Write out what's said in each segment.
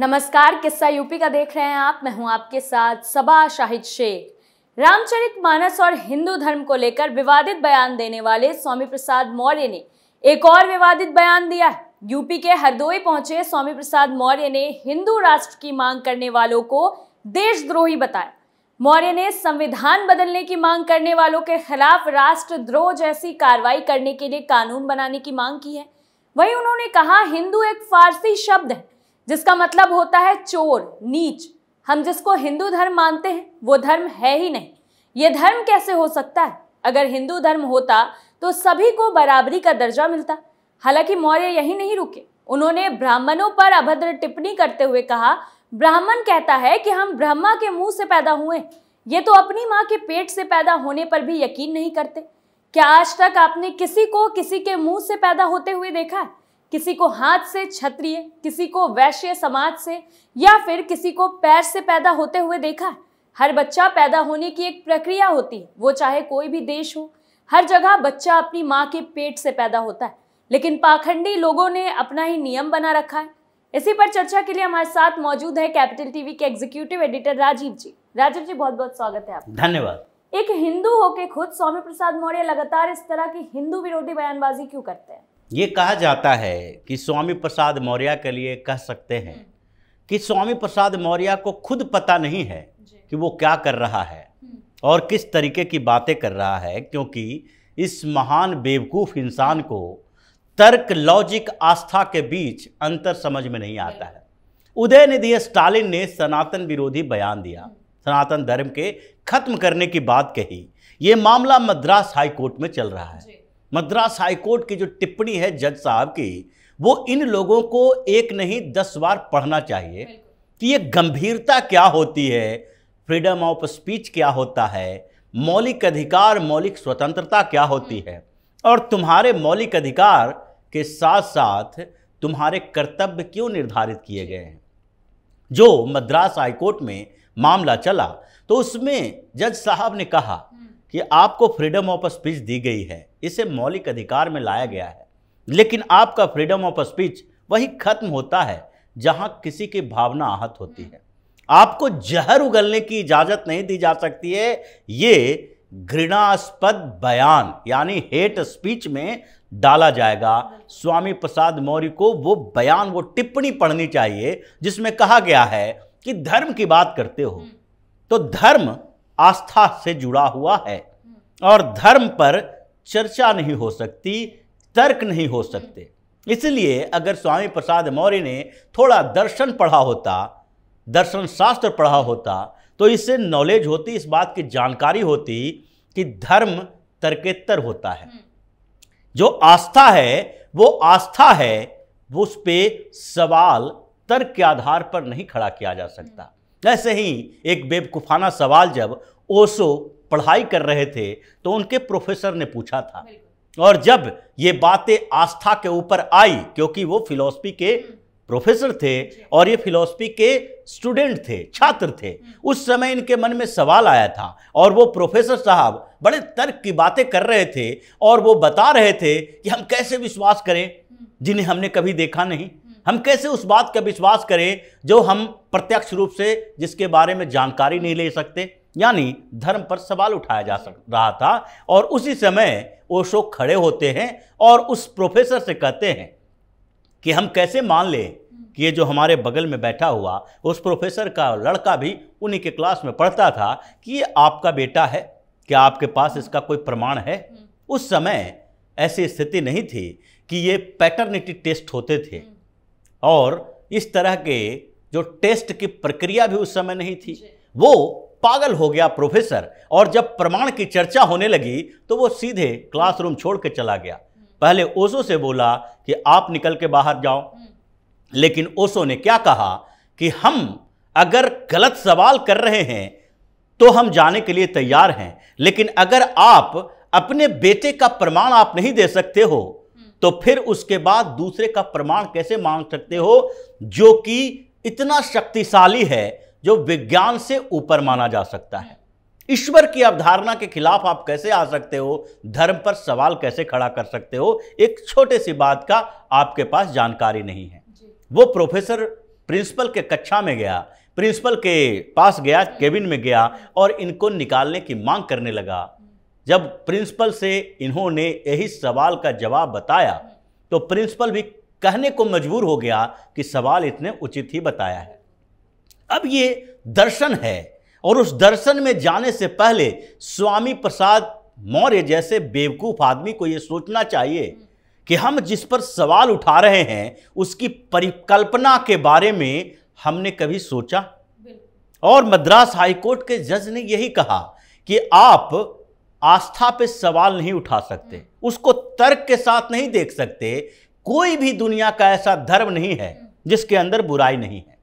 नमस्कार किस्सा यूपी का देख रहे हैं आप मैं हूं आपके साथ सबा शाहिद शेख रामचरित मानस और हिंदू धर्म को लेकर विवादित बयान देने वाले स्वामी प्रसाद मौर्य ने एक और विवादित बयान दिया है यूपी के हरदोई पहुंचे स्वामी प्रसाद मौर्य ने हिंदू राष्ट्र की मांग करने वालों को देशद्रोही बताया मौर्य ने संविधान बदलने की मांग करने वालों के खिलाफ राष्ट्रद्रोह जैसी कार्रवाई करने के लिए कानून बनाने की मांग की है वहीं उन्होंने कहा हिंदू एक फारसी शब्द है जिसका मतलब होता है चोर नीच हम जिसको हिंदू धर्म मानते हैं वो धर्म है ही नहीं ये धर्म कैसे हो सकता है अगर हिंदू धर्म होता तो सभी को बराबरी का दर्जा मिलता हालांकि मौर्य यही नहीं रुके उन्होंने ब्राह्मणों पर अभद्र टिप्पणी करते हुए कहा ब्राह्मण कहता है कि हम ब्रह्मा के मुंह से पैदा हुए ये तो अपनी माँ के पेट से पैदा होने पर भी यकीन नहीं करते क्या आज तक आपने किसी को किसी के मुंह से पैदा होते हुए देखा है किसी को हाथ से क्षत्रिय किसी को वैश्य समाज से या फिर किसी को पैर से पैदा होते हुए देखा है हर बच्चा पैदा होने की एक प्रक्रिया होती है वो चाहे कोई भी देश हो हर जगह बच्चा अपनी माँ के पेट से पैदा होता है लेकिन पाखंडी लोगों ने अपना ही नियम बना रखा है इसी पर चर्चा के लिए हमारे साथ मौजूद है कैपिटल टीवी के एग्जीक्यूटिव एडिटर राजीव जी राजीव जी बहुत बहुत स्वागत है आपका धन्यवाद एक हिंदू होके खुद स्वामी प्रसाद मौर्य लगातार इस तरह की हिंदू विरोधी बयानबाजी क्यों करते हैं ये कहा जाता है कि स्वामी प्रसाद मौर्य के लिए कह सकते हैं हम्म। कि स्वामी प्रसाद मौर्य को खुद पता नहीं है कि वो क्या कर रहा है हम्म। और किस तरीके की बातें कर रहा है क्योंकि इस महान बेवकूफ़ इंसान को तर्क लॉजिक आस्था के बीच अंतर समझ में नहीं आता है उदय निधि स्टालिन ने सनातन विरोधी बयान दिया हम्म। सनातन धर्म के खत्म करने की बात कही ये मामला मद्रास हाईकोर्ट में चल रहा है मद्रास हाईकोर्ट की जो टिप्पणी है जज साहब की वो इन लोगों को एक नहीं दस बार पढ़ना चाहिए कि ये गंभीरता क्या होती है फ्रीडम ऑफ स्पीच क्या होता है मौलिक अधिकार मौलिक स्वतंत्रता क्या होती हम्म। है और तुम्हारे मौलिक अधिकार के साथ साथ तुम्हारे कर्तव्य क्यों निर्धारित किए गए हैं जो मद्रास हाईकोर्ट में मामला चला तो उसमें जज साहब ने कहा कि आपको फ्रीडम ऑफ स्पीच दी गई है इसे मौलिक अधिकार में लाया गया है लेकिन आपका फ्रीडम ऑफ स्पीच वही खत्म होता है जहां किसी की भावना आहत होती है आपको जहर उगलने की इजाज़त नहीं दी जा सकती है ये घृणास्पद बयान यानी हेट स्पीच में डाला जाएगा स्वामी प्रसाद मौर्य को वो बयान वो टिप्पणी पढ़नी चाहिए जिसमें कहा गया है कि धर्म की बात करते हो तो धर्म आस्था से जुड़ा हुआ है और धर्म पर चर्चा नहीं हो सकती तर्क नहीं हो सकते इसलिए अगर स्वामी प्रसाद मौर्य ने थोड़ा दर्शन पढ़ा होता दर्शन शास्त्र पढ़ा होता तो इससे नॉलेज होती इस बात की जानकारी होती कि धर्म तर्केतर होता है जो आस्था है वो आस्था है वो उस पर सवाल तर्क के आधार पर नहीं खड़ा किया जा सकता ऐसे ही एक बेवकूफ़ाना सवाल जब ओशो पढ़ाई कर रहे थे तो उनके प्रोफेसर ने पूछा था और जब ये बातें आस्था के ऊपर आई क्योंकि वो फिलॉसफी के हम्म। प्रोफेसर थे और ये फिलॉसफी के स्टूडेंट थे छात्र थे हम्म। उस समय इनके मन में सवाल आया था और वो प्रोफेसर साहब बड़े तर्क की बातें कर रहे थे और वो बता रहे थे कि हम कैसे विश्वास करें हम्म। जिन्हें हमने कभी देखा नहीं हम कैसे उस बात का विश्वास करें जो हम प्रत्यक्ष रूप से जिसके बारे में जानकारी नहीं ले सकते यानी धर्म पर सवाल उठाया जा सक रहा था और उसी समय ओशो खड़े होते हैं और उस प्रोफेसर से कहते हैं कि हम कैसे मान लें कि ये जो हमारे बगल में बैठा हुआ उस प्रोफेसर का लड़का भी उन्हीं के क्लास में पढ़ता था कि ये आपका बेटा है क्या आपके पास इसका कोई प्रमाण है उस समय ऐसी स्थिति नहीं थी कि ये पैटर्निटी टेस्ट होते थे और इस तरह के जो टेस्ट की प्रक्रिया भी उस समय नहीं थी वो पागल हो गया प्रोफेसर और जब प्रमाण की चर्चा होने लगी तो वो सीधे क्लासरूम छोड़ के चला गया हम्म। पहले ओसो से बोला कि आप निकल के बाहर जाओ हम्म। लेकिन ओसो ने क्या कहा कि हम अगर गलत सवाल कर रहे हैं तो हम जाने के लिए तैयार हैं लेकिन अगर आप अपने बेटे का प्रमाण आप नहीं दे सकते हो तो फिर उसके बाद दूसरे का प्रमाण कैसे मांग सकते हो जो कि इतना शक्तिशाली है जो विज्ञान से ऊपर माना जा सकता है ईश्वर की अवधारणा के खिलाफ आप कैसे आ सकते हो धर्म पर सवाल कैसे खड़ा कर सकते हो एक छोटे सी बात का आपके पास जानकारी नहीं है वो प्रोफेसर प्रिंसिपल के कक्षा में गया प्रिंसिपल के पास गया केबिन में गया और इनको निकालने की मांग करने लगा जब प्रिंसिपल से इन्होंने यही सवाल का जवाब बताया तो प्रिंसिपल भी कहने को मजबूर हो गया कि सवाल इतने उचित ही बताया है अब ये दर्शन है और उस दर्शन में जाने से पहले स्वामी प्रसाद मौर्य जैसे बेवकूफ़ आदमी को ये सोचना चाहिए कि हम जिस पर सवाल उठा रहे हैं उसकी परिकल्पना के बारे में हमने कभी सोचा और मद्रास हाईकोर्ट के जज ने यही कहा कि आप आस्था पे सवाल नहीं उठा सकते उसको तर्क के साथ नहीं देख सकते कोई भी दुनिया का ऐसा धर्म नहीं है जिसके अंदर बुराई नहीं है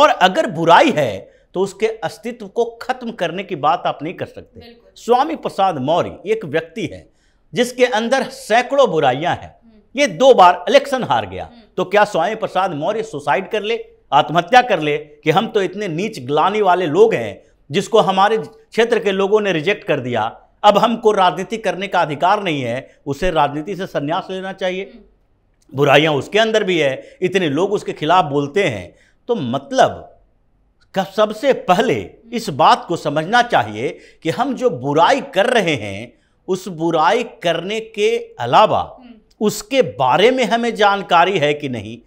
और अगर बुराई है तो उसके अस्तित्व को खत्म करने की बात आप नहीं कर सकते स्वामी प्रसाद मौर्य एक व्यक्ति है जिसके अंदर सैकड़ों बुराइयां हैं ये दो बार इलेक्शन हार गया तो क्या स्वामी प्रसाद मौर्य सुसाइड कर ले आत्महत्या कर ले कि हम तो इतने नीच ग्लानी वाले लोग हैं जिसको हमारे क्षेत्र के लोगों ने रिजेक्ट कर दिया अब हमको राजनीति करने का अधिकार नहीं है उसे राजनीति से संन्यास लेना चाहिए बुराइयां उसके अंदर भी है इतने लोग उसके खिलाफ बोलते हैं तो मतलब सबसे पहले इस बात को समझना चाहिए कि हम जो बुराई कर रहे हैं उस बुराई करने के अलावा उसके बारे में हमें जानकारी है कि नहीं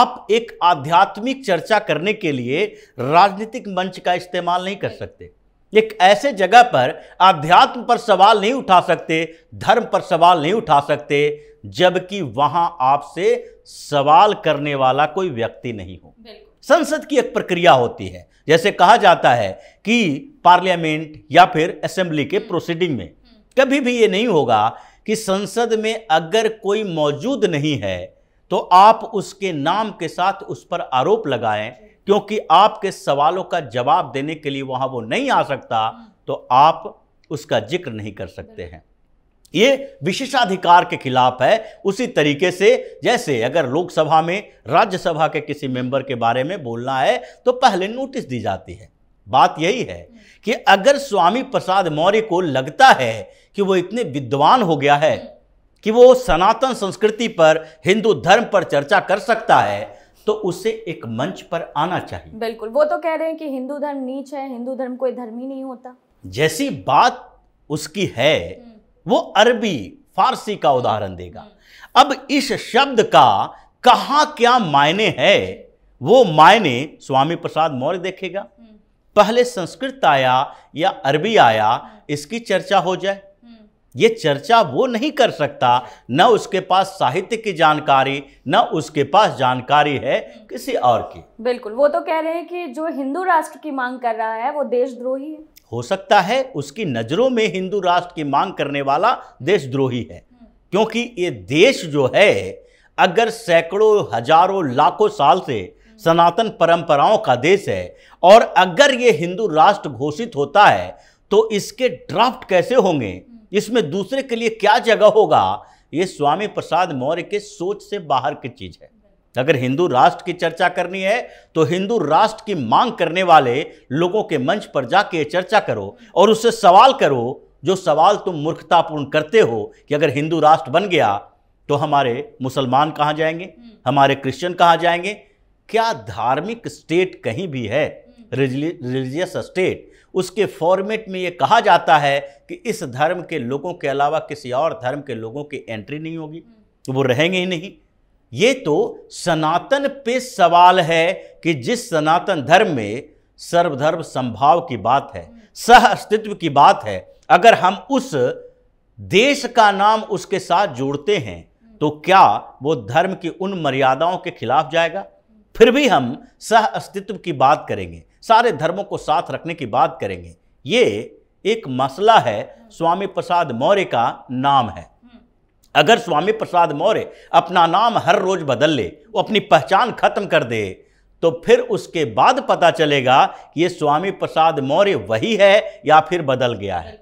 आप एक आध्यात्मिक चर्चा करने के लिए राजनीतिक मंच का इस्तेमाल नहीं कर सकते एक ऐसे जगह पर आध्यात्म पर सवाल नहीं उठा सकते धर्म पर सवाल नहीं उठा सकते जबकि वहां आपसे सवाल करने वाला कोई व्यक्ति नहीं हो संसद की एक प्रक्रिया होती है जैसे कहा जाता है कि पार्लियामेंट या फिर असेंबली के हम्म। प्रोसीडिंग में हम्म। कभी भी ये नहीं होगा कि संसद में अगर कोई मौजूद नहीं है तो आप उसके नाम के साथ उस पर आरोप लगाएं क्योंकि आपके सवालों का जवाब देने के लिए वहां वो नहीं आ सकता तो आप उसका जिक्र नहीं कर सकते हैं ये विशेषाधिकार के खिलाफ है उसी तरीके से जैसे अगर लोकसभा में राज्यसभा के किसी मेंबर के बारे में बोलना है तो पहले नोटिस दी जाती है बात यही है कि अगर स्वामी प्रसाद मौर्य को लगता है कि वो इतने विद्वान हो गया है कि वो सनातन संस्कृति पर हिंदू धर्म पर चर्चा कर सकता है तो उसे एक मंच पर आना चाहिए बिल्कुल वो तो कह रहे हैं कि हिंदू धर्म नीच है हिंदू धर्म कोई धर्म ही नहीं होता जैसी बात उसकी है हम्म। वो अरबी फारसी का उदाहरण हम्म। देगा अब इस शब्द का कहा क्या मायने है वो मायने स्वामी प्रसाद मौर्य देखेगा हम्म। पहले संस्कृत आया या अरबी आया इसकी चर्चा हो जाए ये चर्चा वो नहीं कर सकता न उसके पास साहित्य की जानकारी न उसके पास जानकारी है किसी और की बिल्कुल वो तो कह रहे हैं कि जो हिंदू राष्ट्र की मांग कर रहा है वो देशद्रोही है हो सकता है उसकी नज़रों में हिंदू राष्ट्र की मांग करने वाला देशद्रोही है क्योंकि ये देश जो है अगर सैकड़ों हजारों लाखों साल से सनातन परंपराओं का देश है और अगर ये हिंदू राष्ट्र घोषित होता है तो इसके ड्राफ्ट कैसे होंगे इसमें दूसरे के लिए क्या जगह होगा ये स्वामी प्रसाद मौर्य के सोच से बाहर की चीज़ है अगर हिंदू राष्ट्र की चर्चा करनी है तो हिंदू राष्ट्र की मांग करने वाले लोगों के मंच पर जाके चर्चा करो और उससे सवाल करो जो सवाल तुम मूर्खतापूर्ण करते हो कि अगर हिंदू राष्ट्र बन गया तो हमारे मुसलमान कहाँ जाएंगे हमारे क्रिश्चियन कहाँ जाएंगे क्या धार्मिक स्टेट कहीं भी है रिलीजियस स्टेट उसके फॉर्मेट में ये कहा जाता है कि इस धर्म के लोगों के अलावा किसी और धर्म के लोगों की एंट्री नहीं होगी तो वो रहेंगे ही नहीं ये तो सनातन पे सवाल है कि जिस सनातन धर्म में सर्वधर्म संभाव की बात है सह अस्तित्व की बात है अगर हम उस देश का नाम उसके साथ जोड़ते हैं तो क्या वो धर्म की उन मर्यादाओं के खिलाफ जाएगा फिर भी हम सह अस्तित्व की बात करेंगे सारे धर्मों को साथ रखने की बात करेंगे ये एक मसला है स्वामी प्रसाद मौर्य का नाम है अगर स्वामी प्रसाद मौर्य अपना नाम हर रोज बदल ले वो अपनी पहचान खत्म कर दे तो फिर उसके बाद पता चलेगा कि ये स्वामी प्रसाद मौर्य वही है या फिर बदल गया है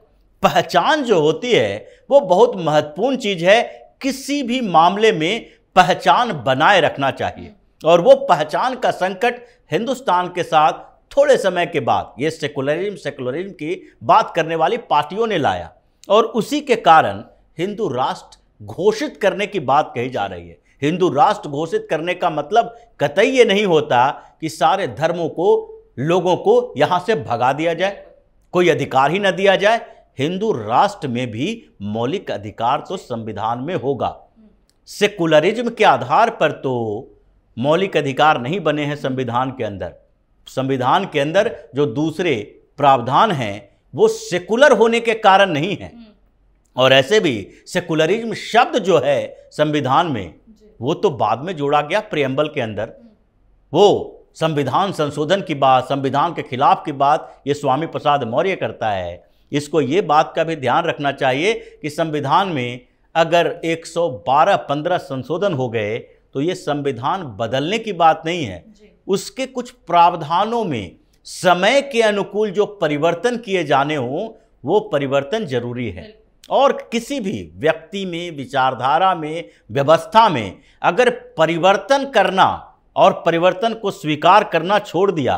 पहचान जो होती है वो बहुत महत्वपूर्ण चीज़ है किसी भी मामले में पहचान बनाए रखना चाहिए और वो पहचान का संकट हिंदुस्तान के साथ थोड़े समय के बाद ये सेकुलरिज्म सेकुलरिज्म की बात करने वाली पार्टियों ने लाया और उसी के कारण हिंदू राष्ट्र घोषित करने की बात कही जा रही है हिंदू राष्ट्र घोषित करने का मतलब कतई ये नहीं होता कि सारे धर्मों को लोगों को यहाँ से भगा दिया जाए कोई अधिकार ही न दिया जाए हिंदू राष्ट्र में भी मौलिक अधिकार तो संविधान में होगा सेकुलरिज्म के आधार पर तो मौलिक अधिकार नहीं बने हैं संविधान के अंदर संविधान के अंदर जो दूसरे प्रावधान हैं वो सेकुलर होने के कारण नहीं है हम्म। और ऐसे भी सेकुलरिज्म शब्द जो है संविधान में वो तो बाद में जोड़ा गया प्रियम्बल के अंदर हम्म। वो संविधान संशोधन की बात संविधान के खिलाफ की बात ये स्वामी प्रसाद मौर्य करता है इसको ये बात का भी ध्यान रखना चाहिए कि संविधान में अगर 112 15 संशोधन हो गए तो ये संविधान बदलने की बात नहीं है उसके कुछ प्रावधानों में समय के अनुकूल जो परिवर्तन किए जाने हों वो परिवर्तन जरूरी है और किसी भी व्यक्ति में विचारधारा में व्यवस्था में अगर परिवर्तन करना और परिवर्तन को स्वीकार करना छोड़ दिया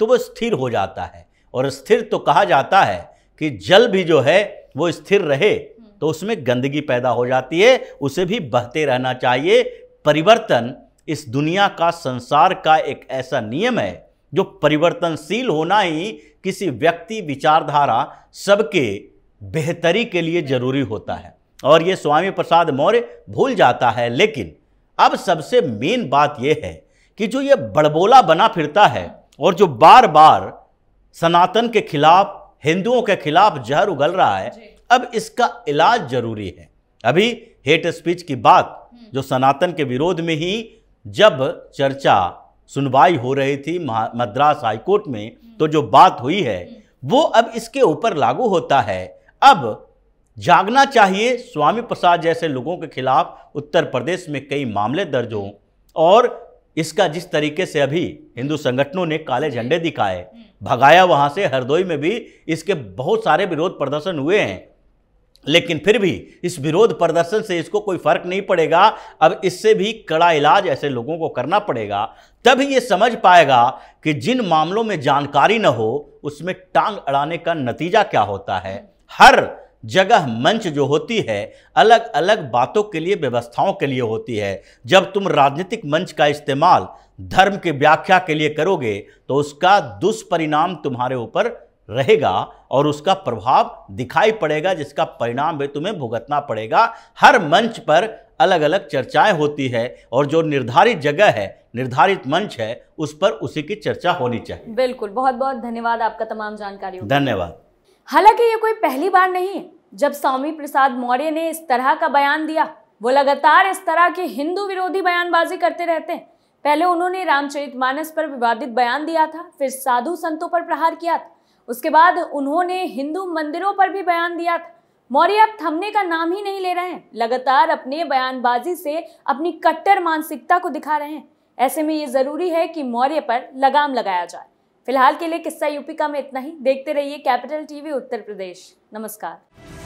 तो वो स्थिर हो जाता है और स्थिर तो कहा जाता है कि जल भी जो है वो स्थिर रहे तो उसमें गंदगी पैदा हो जाती है उसे भी बहते रहना चाहिए परिवर्तन इस दुनिया का संसार का एक ऐसा नियम है जो परिवर्तनशील होना ही किसी व्यक्ति विचारधारा सबके बेहतरी के लिए जरूरी होता है और ये स्वामी प्रसाद मौर्य भूल जाता है लेकिन अब सबसे मेन बात यह है कि जो ये बड़बोला बना फिरता है और जो बार बार सनातन के खिलाफ हिंदुओं के खिलाफ जहर उगल रहा है अब इसका इलाज जरूरी है अभी हेट स्पीच की बात हम्म। जो सनातन के विरोध में ही जब चर्चा सुनवाई हो रही थी मद्रास हाईकोर्ट में तो जो बात हुई है वो अब इसके ऊपर लागू होता है अब जागना चाहिए स्वामी प्रसाद जैसे लोगों के खिलाफ उत्तर प्रदेश में कई मामले दर्ज हों और इसका जिस तरीके से अभी हिंदू संगठनों ने काले झंडे दिखाए भगाया वहाँ से हरदोई में भी इसके बहुत सारे विरोध प्रदर्शन हुए हैं लेकिन फिर भी इस विरोध प्रदर्शन से इसको कोई फर्क नहीं पड़ेगा अब इससे भी कड़ा इलाज ऐसे लोगों को करना पड़ेगा तभी ये समझ पाएगा कि जिन मामलों में जानकारी न हो उसमें टांग अड़ाने का नतीजा क्या होता है हर जगह मंच जो होती है अलग अलग बातों के लिए व्यवस्थाओं के लिए होती है जब तुम राजनीतिक मंच का इस्तेमाल धर्म की व्याख्या के लिए करोगे तो उसका दुष्परिणाम तुम्हारे ऊपर रहेगा और उसका प्रभाव दिखाई पड़ेगा जिसका परिणाम भी तुम्हें भुगतना पड़ेगा हर मंच पर अलग अलग चर्चाएं होती है और जो निर्धारित जगह है निर्धारित मंच है उस पर उसी की चर्चा होनी चाहिए बिल्कुल बहुत बहुत धन्यवाद आपका तमाम जानकारी धन्यवाद हालांकि ये कोई पहली बार नहीं है जब स्वामी प्रसाद मौर्य ने इस तरह का बयान दिया वो लगातार इस तरह के हिंदू विरोधी बयानबाजी करते रहते हैं पहले उन्होंने रामचरितमानस पर विवादित बयान दिया था फिर साधु संतों पर प्रहार किया था उसके बाद उन्होंने हिंदू मंदिरों पर भी बयान दिया था मौर्य अब थमने का नाम ही नहीं ले रहे हैं लगातार अपने बयानबाजी से अपनी कट्टर मानसिकता को दिखा रहे हैं ऐसे में ये ज़रूरी है कि मौर्य पर लगाम लगाया जाए फिलहाल के लिए किस्सा यूपी का में इतना ही देखते रहिए कैपिटल टीवी उत्तर प्रदेश नमस्कार